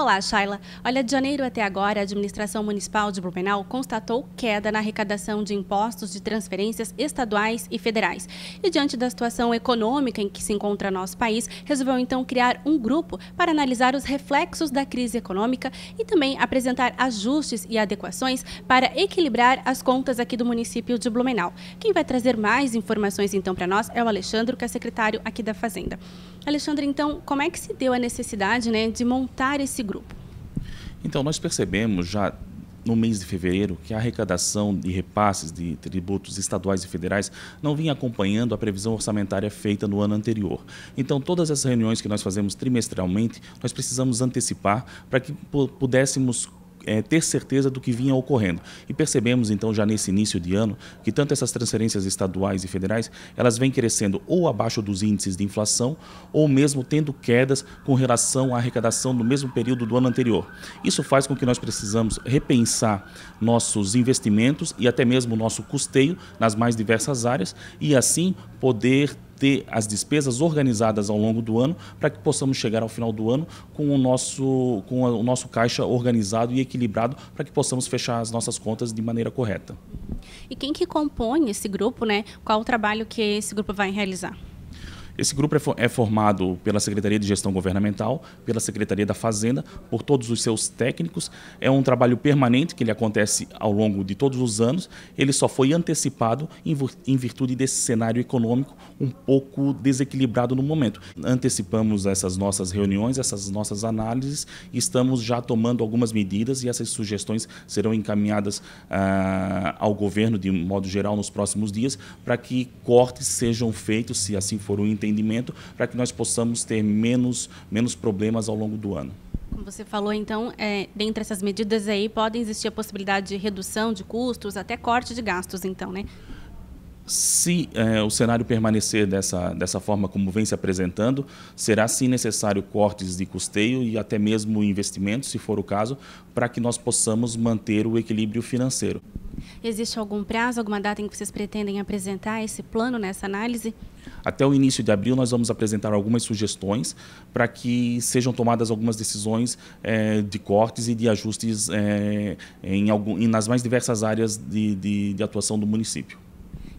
Olá, Shaila. Olha, de janeiro até agora, a administração municipal de Blumenau constatou queda na arrecadação de impostos de transferências estaduais e federais. E diante da situação econômica em que se encontra nosso país, resolveu então criar um grupo para analisar os reflexos da crise econômica e também apresentar ajustes e adequações para equilibrar as contas aqui do município de Blumenau. Quem vai trazer mais informações então para nós é o Alexandre, que é secretário aqui da Fazenda. Alexandre, então, como é que se deu a necessidade né, de montar esse grupo? Então, nós percebemos já no mês de fevereiro que a arrecadação de repasses de tributos estaduais e federais não vinha acompanhando a previsão orçamentária feita no ano anterior. Então, todas essas reuniões que nós fazemos trimestralmente, nós precisamos antecipar para que pudéssemos é, ter certeza do que vinha ocorrendo. E percebemos, então, já nesse início de ano, que tanto essas transferências estaduais e federais, elas vêm crescendo ou abaixo dos índices de inflação, ou mesmo tendo quedas com relação à arrecadação do mesmo período do ano anterior. Isso faz com que nós precisamos repensar nossos investimentos e até mesmo nosso custeio nas mais diversas áreas e assim poder ter as despesas organizadas ao longo do ano para que possamos chegar ao final do ano com o nosso, com o nosso caixa organizado e equilibrado para que possamos fechar as nossas contas de maneira correta. E quem que compõe esse grupo, né? Qual o trabalho que esse grupo vai realizar? Esse grupo é, é formado pela Secretaria de Gestão Governamental, pela Secretaria da Fazenda, por todos os seus técnicos. É um trabalho permanente que ele acontece ao longo de todos os anos. Ele só foi antecipado em virtude desse cenário econômico um pouco desequilibrado no momento. Antecipamos essas nossas reuniões, essas nossas análises e estamos já tomando algumas medidas e essas sugestões serão encaminhadas ah, ao governo de modo geral nos próximos dias para que cortes sejam feitos, se assim for o entendimento entendimento para que nós possamos ter menos, menos problemas ao longo do ano. Como você falou, então, é, dentre essas medidas aí, podem existir a possibilidade de redução de custos, até corte de gastos, então, né? Se é, o cenário permanecer dessa, dessa forma como vem se apresentando, será sim necessário cortes de custeio e até mesmo investimentos, se for o caso, para que nós possamos manter o equilíbrio financeiro. Existe algum prazo, alguma data em que vocês pretendem apresentar esse plano nessa análise? Até o início de abril, nós vamos apresentar algumas sugestões para que sejam tomadas algumas decisões é, de cortes e de ajustes é, em algum, nas mais diversas áreas de, de, de atuação do município.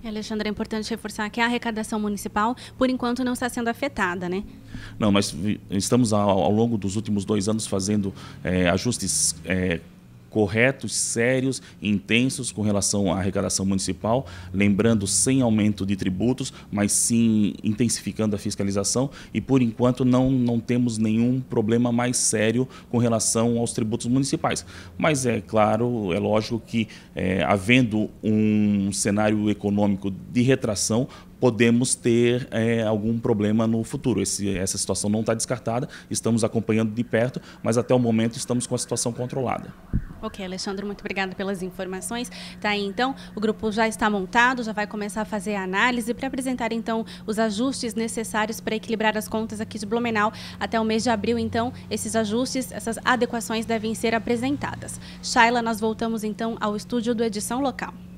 Alexandre, é importante reforçar que a arrecadação municipal, por enquanto, não está sendo afetada, né? Não, nós estamos ao, ao longo dos últimos dois anos fazendo é, ajustes é, corretos, sérios, intensos com relação à arrecadação municipal, lembrando sem aumento de tributos, mas sim intensificando a fiscalização e por enquanto não, não temos nenhum problema mais sério com relação aos tributos municipais. Mas é claro, é lógico que é, havendo um cenário econômico de retração, podemos ter é, algum problema no futuro. Esse, essa situação não está descartada, estamos acompanhando de perto, mas até o momento estamos com a situação controlada. Ok, Alexandre, muito obrigada pelas informações. Tá aí, então, o grupo já está montado, já vai começar a fazer a análise para apresentar, então, os ajustes necessários para equilibrar as contas aqui de Blumenau. Até o mês de abril, então, esses ajustes, essas adequações devem ser apresentadas. Shaila, nós voltamos, então, ao estúdio do Edição Local.